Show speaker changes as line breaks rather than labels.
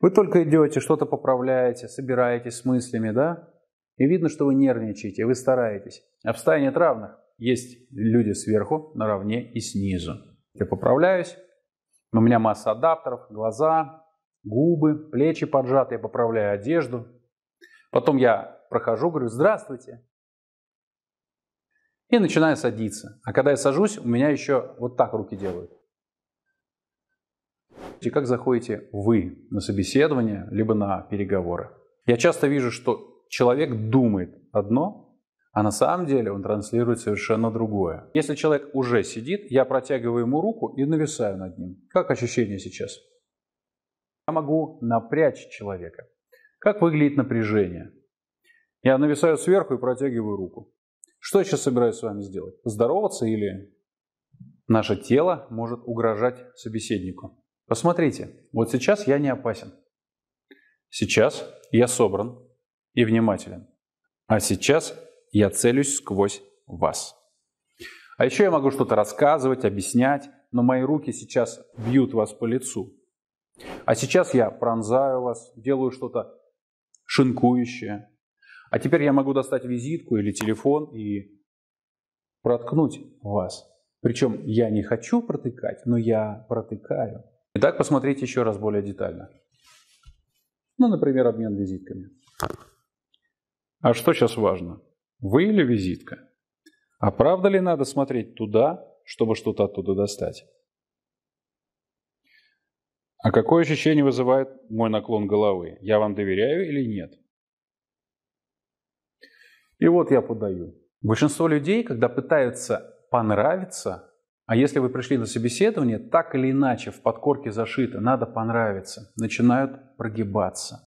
Вы только идете, что-то поправляете, собираетесь с мыслями, да? И видно, что вы нервничаете, вы стараетесь. А в стае нет равных. Есть люди сверху, наравне и снизу. Я поправляюсь, у меня масса адаптеров, глаза, губы, плечи поджаты, я поправляю одежду. Потом я прохожу, говорю, здравствуйте. И начинаю садиться. А когда я сажусь, у меня еще вот так руки делают и как заходите вы на собеседование, либо на переговоры. Я часто вижу, что человек думает одно, а на самом деле он транслирует совершенно другое. Если человек уже сидит, я протягиваю ему руку и нависаю над ним. Как ощущение сейчас? Я могу напрячь человека. Как выглядит напряжение? Я нависаю сверху и протягиваю руку. Что я сейчас собираюсь с вами сделать? Здороваться или наше тело может угрожать собеседнику? Посмотрите, вот сейчас я не опасен. Сейчас я собран и внимателен. А сейчас я целюсь сквозь вас. А еще я могу что-то рассказывать, объяснять, но мои руки сейчас бьют вас по лицу. А сейчас я пронзаю вас, делаю что-то шинкующее. А теперь я могу достать визитку или телефон и проткнуть вас. Причем я не хочу протыкать, но я протыкаю. Итак, посмотрите еще раз более детально. Ну, например, обмен визитками. А что сейчас важно? Вы или визитка? А правда ли надо смотреть туда, чтобы что-то оттуда достать? А какое ощущение вызывает мой наклон головы? Я вам доверяю или нет? И вот я подаю. Большинство людей, когда пытаются понравиться, а если вы пришли на собеседование, так или иначе в подкорке зашито, надо понравиться, начинают прогибаться.